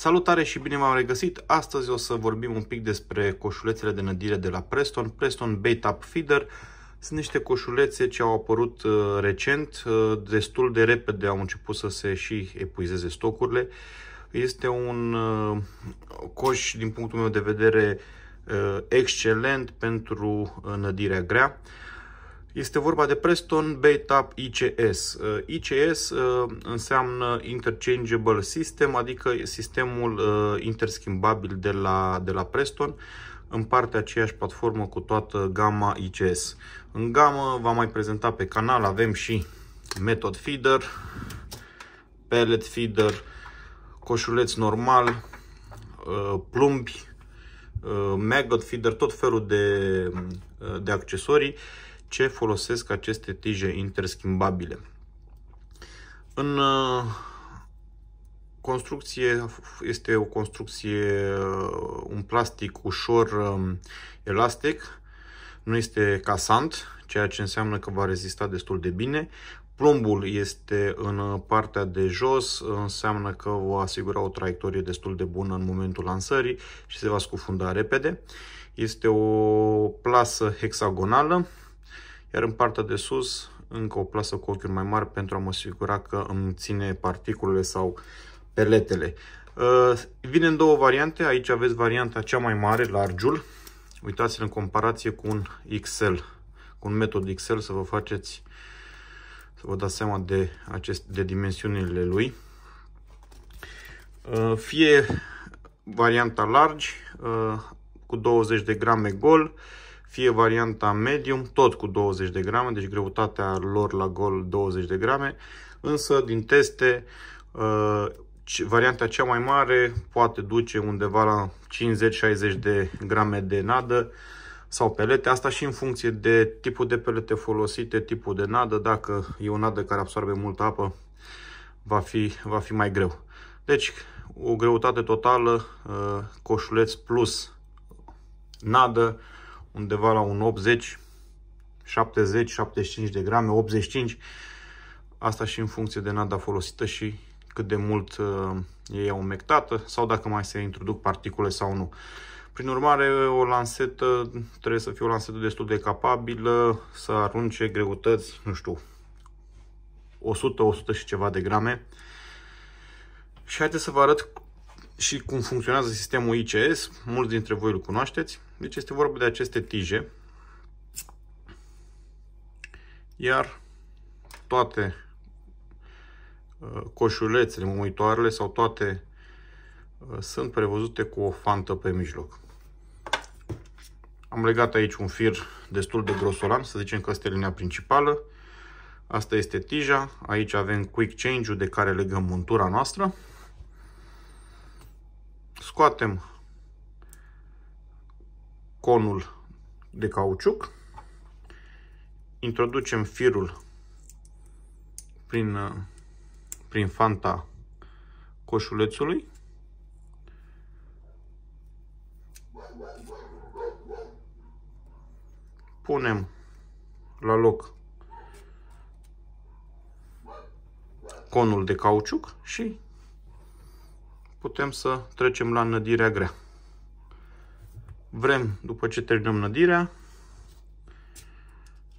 Salutare și bine m am regăsit! Astăzi o să vorbim un pic despre coșulețele de nădire de la Preston, Preston Bait Up Feeder. Sunt niște coșulețe ce au apărut uh, recent, uh, destul de repede au început să se și epuizeze stocurile. Este un uh, coș, din punctul meu de vedere, excelent pentru nădirea grea. Este vorba de Preston BayTap ICS. Uh, ICS uh, înseamnă Interchangeable System, adică sistemul uh, interschimbabil de la, de la Preston În partea aceeași platformă cu toată gama ICS. În gamă v-am mai prezentat pe canal, avem și Method Feeder, Pellet Feeder, coșuleț normal, plumbi, maggot feeder, tot felul de, de accesorii ce folosesc aceste tije interschimbabile. În uh, construcție este o construcție, uh, un plastic ușor um, elastic, nu este casant, ceea ce înseamnă că va rezista destul de bine. Plumbul este în uh, partea de jos, înseamnă că va asigura o traiectorie destul de bună în momentul lansării și se va scufunda repede. Este o plasă hexagonală, iar în partea de sus, încă o plasă cu ochiuri mai mari pentru a mă asigura că îmi ține particulele sau peletele. Uh, vine în două variante, aici aveți varianta cea mai mare, largul. Uitați-l în comparație cu un XL, cu un metod XL să vă faceți să vă dați seama de, acest, de dimensiunile lui. Uh, fie varianta largi, uh, cu 20 de grame gol, fie varianta medium, tot cu 20 de grame, deci greutatea lor la gol 20 de grame, însă din teste uh, varianta cea mai mare poate duce undeva la 50-60 de grame de nadă sau pelete, asta și în funcție de tipul de pelete folosite, tipul de nadă, dacă e o nadă care absorbe multă apă, va fi, va fi mai greu. Deci, o greutate totală, uh, coșuleț plus nadă, undeva la un 80, 70, 75 de grame, 85, asta și în funcție de nada folosită și cât de mult e uh, ea umectată sau dacă mai se introduc particule sau nu. Prin urmare, o lansetă trebuie să fie o lansetă destul de capabilă să arunce greutăți, nu știu, 100-100 și ceva de grame. Și haideți să vă arăt și cum funcționează sistemul ICS, mulți dintre voi îl cunoașteți. Deci este vorba de aceste tije, iar toate uh, coșulețele, mumitoarele sau toate uh, sunt prevăzute cu o fantă pe mijloc. Am legat aici un fir destul de grosolan, să zicem că este linia principală. Asta este tija, aici avem quick change-ul de care legăm montura noastră scoatem conul de cauciuc, introducem firul prin, prin fanta coșulețului, punem la loc conul de cauciuc și putem să trecem la nădirea grea. Vrem, după ce terminăm nădirea,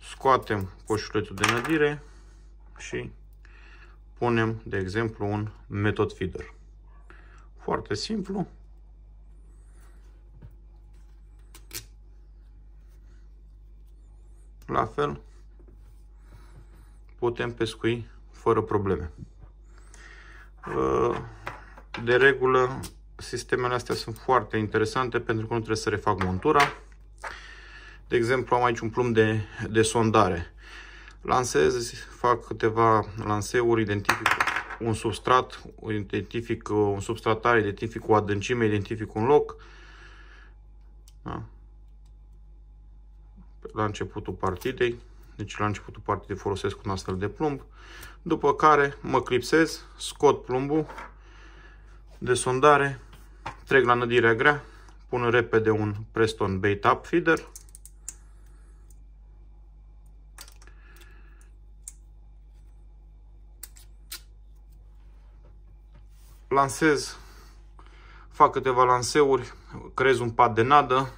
scoatem coșuletul de nădire și punem, de exemplu, un metod feeder. Foarte simplu. La fel, putem pescui fără probleme. Uh, de regulă, sistemele astea sunt foarte interesante pentru că nu trebuie să refac montura. De exemplu, am aici un plumb de, de sondare. Lansez, fac câteva lanseuri, identific un substrat, identific un substratar, identific o adâncime, identific un loc. Da. La începutul partidei, deci la începutul partidei folosesc un astfel de plumb, după care mă clipsez, scot plumbul, de sondare, trec la nădirea grea, pun repede un Preston Bait Up Feeder. Lansez, fac câteva lanseuri, creez un pad de nadă,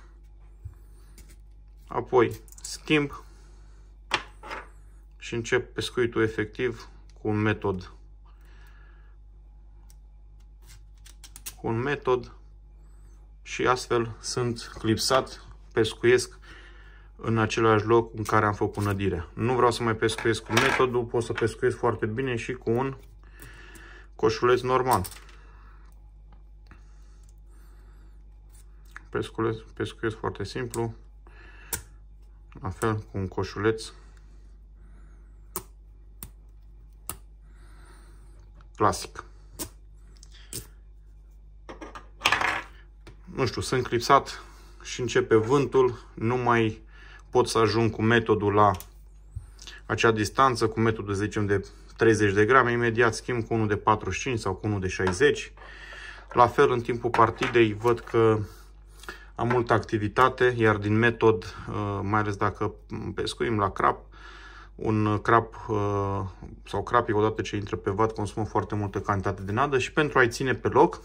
apoi schimb și încep pescuitul efectiv cu un metod cu un metod și astfel sunt clipsat, pescuiesc în același loc în care am făcut nădirea. Nu vreau să mai pescuiesc cu metodul, pot să pescuiesc foarte bine și cu un coșuleț normal. Pescuiesc, pescuiesc foarte simplu, la fel cu un coșuleț clasic. nu știu, sunt clipsat și începe vântul, nu mai pot să ajung cu metodul la acea distanță, cu metodul, zicem, de 30 de grame, imediat schimb cu unul de 45 sau cu unul de 60. La fel, în timpul partidei, văd că am multă activitate, iar din metod, uh, mai ales dacă pescuim la crap, un crap uh, sau crapii, odată ce intră pe vat, consumă foarte multă cantitate de nadă și pentru a-i ține pe loc,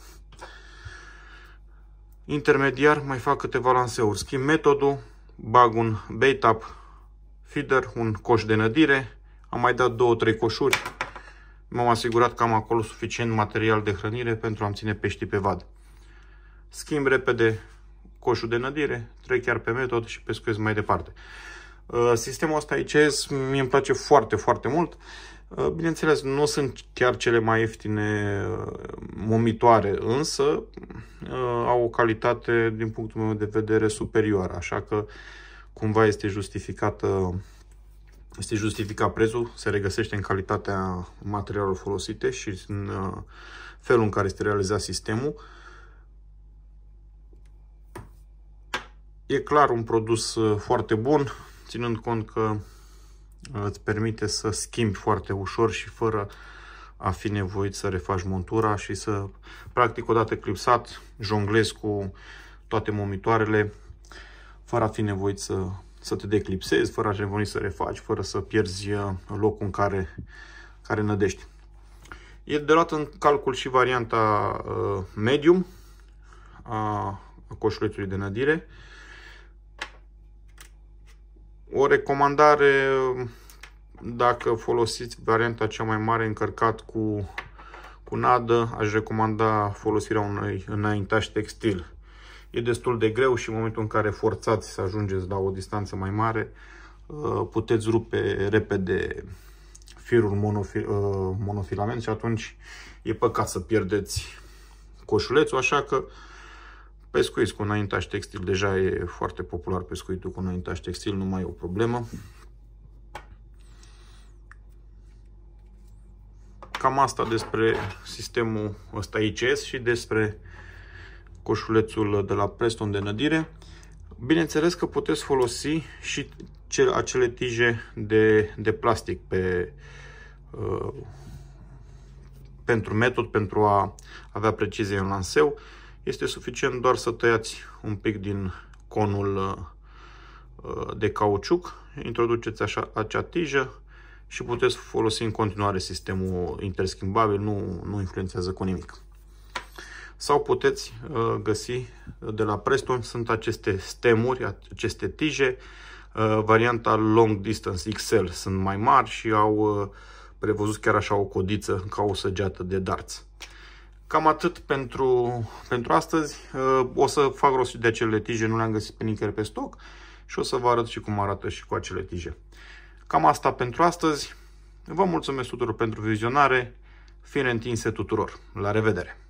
Intermediar mai fac câteva lanseuri. Schimb metodul, bag un bait up feeder, un coș de nădire, am mai dat două-trei coșuri. M-am asigurat că am acolo suficient material de hrănire pentru a-mi ține peștii pe vad. Schimb repede coșul de nădire, trec chiar pe metod și pescuiesc mai departe. Uh, sistemul ăsta ICS mi îmi place foarte, foarte mult. Uh, bineînțeles, nu sunt chiar cele mai ieftine uh, momitoare, însă uh, au o calitate, din punctul meu de vedere, superioară, așa că cumva este justificată este justificat prețul, se regăsește în calitatea materialelor folosite și în felul în care este realizat sistemul. E clar un produs foarte bun, ținând cont că îți permite să schimbi foarte ușor și fără a fi nevoit să refaci montura și să, practic, odată clipsat, jonglezi cu toate momitoarele, fără a fi nevoit să, să te declipsezi, fără a fi nevoit să refaci, fără să pierzi uh, locul în care, care nădești. E de luat în calcul și varianta uh, medium a coșuletului de nădire, o recomandare, dacă folosiți varianta cea mai mare încărcat cu, cu nadă, aș recomanda folosirea unui înaintaș textil. E destul de greu și în momentul în care forțați să ajungeți la o distanță mai mare, uh, puteți rupe repede firul monofil, uh, monofilament și atunci e păcat să pierdeți coșulețul, așa că Pescuiți cu înaintaș textil, deja e foarte popular pescuitul cu înaintaș textil, nu mai e o problemă. Cam asta despre sistemul ăsta ICS și despre coșulețul de la Preston de nădire. Bineînțeles că puteți folosi și acele tije de, de plastic pe, uh, pentru metod, pentru a avea precizie în lanseu. Este suficient doar să tăiați un pic din conul uh, de cauciuc, introduceți așa acea tijă și puteți folosi în continuare sistemul interschimbabil, nu, nu influențează cu nimic. Sau puteți uh, găsi de la Preston, sunt aceste stemuri, aceste tije, uh, varianta Long Distance XL sunt mai mari și au prevăzut chiar așa o codiță ca o săgeată de darți. Cam atât pentru, pentru astăzi. Uh, o să fac rost de acele tije, nu le-am găsit pe nicăieri pe stoc și o să vă arăt și cum arată și cu acele tije. Cam asta pentru astăzi. Vă mulțumesc tuturor pentru vizionare. Fire întinse tuturor. La revedere!